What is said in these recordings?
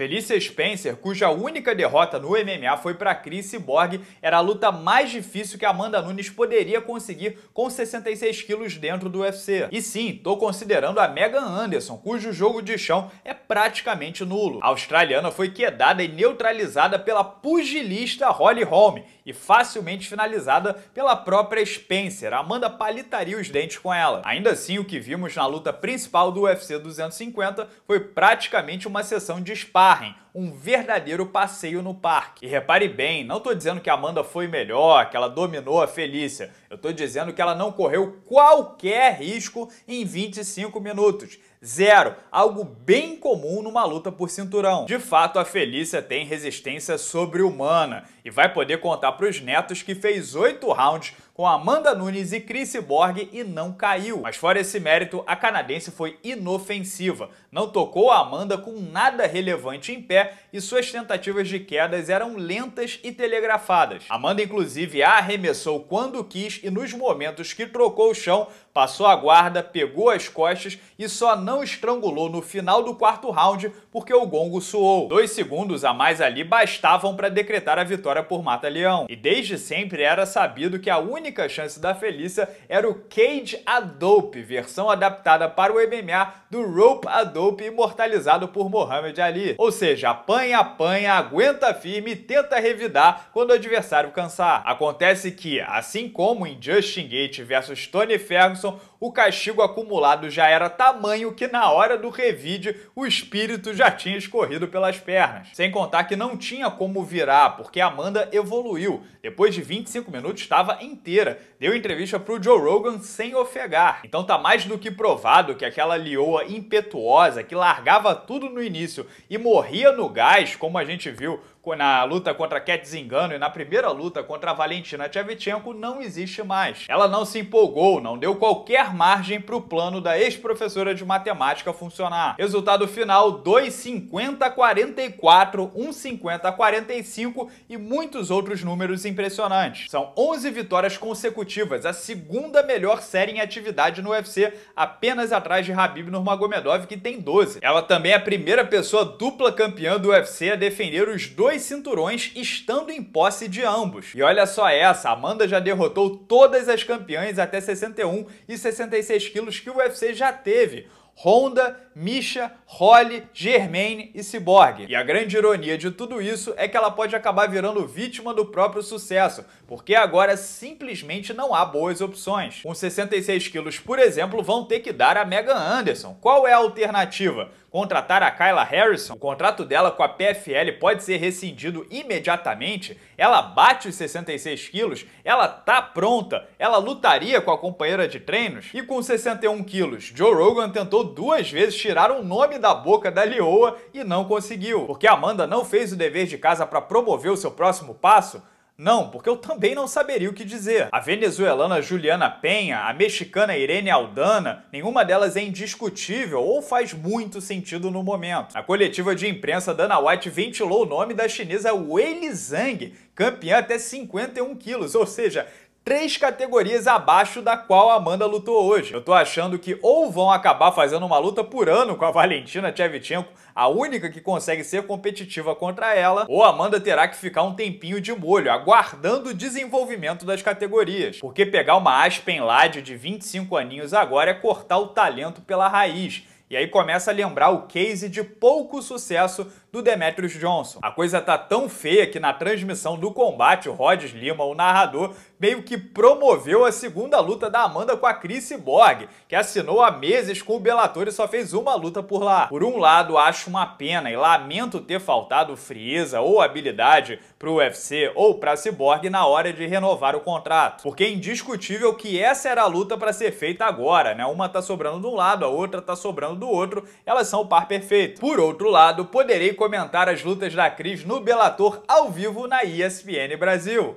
Felicia Spencer, cuja única derrota no MMA foi para Chris Borg, era a luta mais difícil que Amanda Nunes poderia conseguir com 66 quilos dentro do UFC. E sim, tô considerando a Megan Anderson, cujo jogo de chão é praticamente nulo. A australiana foi quedada e neutralizada pela pugilista Holly Holm e facilmente finalizada pela própria Spencer. Amanda palitaria os dentes com ela. Ainda assim, o que vimos na luta principal do UFC 250 foi praticamente uma sessão de spa trabajen um verdadeiro passeio no parque. E repare bem, não estou dizendo que a Amanda foi melhor, que ela dominou a Felícia. Eu estou dizendo que ela não correu qualquer risco em 25 minutos. Zero, algo bem comum numa luta por cinturão. De fato, a Felícia tem resistência sobre-humana e vai poder contar para os netos que fez oito rounds com Amanda Nunes e Chris Borg e não caiu. Mas fora esse mérito, a canadense foi inofensiva, não tocou a Amanda com nada relevante em pé e suas tentativas de quedas eram lentas e telegrafadas. Amanda, inclusive, a arremessou quando quis e nos momentos que trocou o chão, passou a guarda, pegou as costas e só não estrangulou no final do quarto round porque o gongo suou. Dois segundos a mais ali bastavam para decretar a vitória por Mata Leão. E desde sempre era sabido que a única chance da Felícia era o Cage Adope, versão adaptada para o MMA do Rope Adope, imortalizado por Mohamed Ali. Ou seja, apanha, apanha, aguenta firme e tenta revidar quando o adversário cansar. Acontece que, assim como em Justin Gate versus Tony Ferguson, o castigo acumulado já era tamanho que na hora do revide o espírito já tinha escorrido pelas pernas. Sem contar que não tinha como virar, porque Amanda evoluiu. Depois de 25 minutos estava inteira. Deu entrevista pro Joe Rogan sem ofegar. Então tá mais do que provado que aquela lioa impetuosa que largava tudo no início e morria no no gás, como a gente viu na luta contra Cat Zingano e na primeira luta contra Valentina Shevchenko não existe mais. Ela não se empolgou, não deu qualquer margem para o plano da ex-professora de matemática funcionar. Resultado final: 2,50 44, 1,50 45 e muitos outros números impressionantes. São 11 vitórias consecutivas, a segunda melhor série em atividade no UFC, apenas atrás de Habib Nurmagomedov, que tem 12. Ela também é a primeira pessoa dupla campeã do UFC a defender os dois dois cinturões, estando em posse de ambos. E olha só essa, Amanda já derrotou todas as campeãs até 61 e 66 quilos que o UFC já teve, Honda, Misha, Holly, Germaine e Cyborg. E a grande ironia de tudo isso é que ela pode acabar virando vítima do próprio sucesso, porque agora simplesmente não há boas opções. Com 66 quilos, por exemplo, vão ter que dar a Megan Anderson. Qual é a alternativa? Contratar a Kyla Harrison? O contrato dela com a PFL pode ser rescindido imediatamente? Ela bate os 66 quilos? Ela tá pronta? Ela lutaria com a companheira de treinos? E com 61 quilos, Joe Rogan tentou duas vezes tirar o nome da boca da Lioa e não conseguiu. Porque Amanda não fez o dever de casa para promover o seu próximo passo? Não, porque eu também não saberia o que dizer. A venezuelana Juliana Penha, a mexicana Irene Aldana, nenhuma delas é indiscutível ou faz muito sentido no momento. A coletiva de imprensa Dana White ventilou o nome da chinesa Weili Zhang, campeã até 51 quilos, ou seja, três categorias abaixo da qual a Amanda lutou hoje. Eu tô achando que ou vão acabar fazendo uma luta por ano com a Valentina Tchevchenko, a única que consegue ser competitiva contra ela, ou a Amanda terá que ficar um tempinho de molho, aguardando o desenvolvimento das categorias. Porque pegar uma Aspen Lade de 25 aninhos agora é cortar o talento pela raiz. E aí começa a lembrar o case de pouco sucesso do Demetrius Johnson. A coisa tá tão feia que na transmissão do combate, o Rhodes Lima, o narrador, meio que promoveu a segunda luta da Amanda com a Chris Borg, que assinou há meses com o Bellator e só fez uma luta por lá. Por um lado, acho uma pena e lamento ter faltado frieza ou habilidade pro UFC ou pra Cyborg na hora de renovar o contrato. Porque é indiscutível que essa era a luta para ser feita agora, né? Uma tá sobrando de um lado, a outra tá sobrando do outro, elas são o par perfeito. Por outro lado, poderei comentar as lutas da Cris no Bellator ao vivo na ESPN Brasil.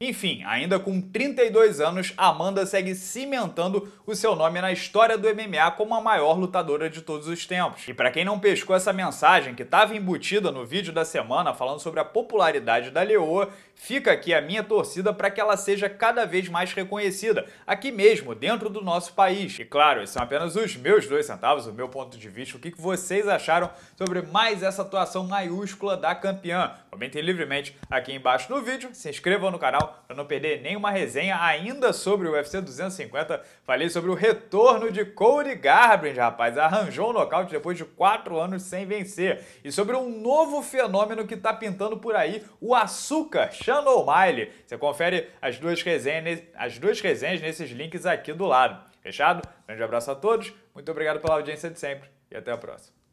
Enfim, ainda com 32 anos, Amanda segue cimentando o seu nome na história do MMA como a maior lutadora de todos os tempos. E para quem não pescou essa mensagem que estava embutida no vídeo da semana falando sobre a popularidade da Leoa, fica aqui a minha torcida para que ela seja cada vez mais reconhecida, aqui mesmo, dentro do nosso país. E claro, esses são apenas os meus dois centavos, o meu ponto de vista, o que vocês acharam sobre mais essa atuação maiúscula da campeã. Comentem livremente aqui embaixo no vídeo, se inscrevam no canal, canal para não perder nenhuma resenha ainda sobre o UFC 250. Falei sobre o retorno de Cody Garbrandt, rapaz, arranjou um nocaute depois de quatro anos sem vencer. E sobre um novo fenômeno que está pintando por aí, o açúcar Shannon O'Malley. Você confere as duas, resenhas, as duas resenhas nesses links aqui do lado. Fechado? Grande abraço a todos, muito obrigado pela audiência de sempre e até a próxima.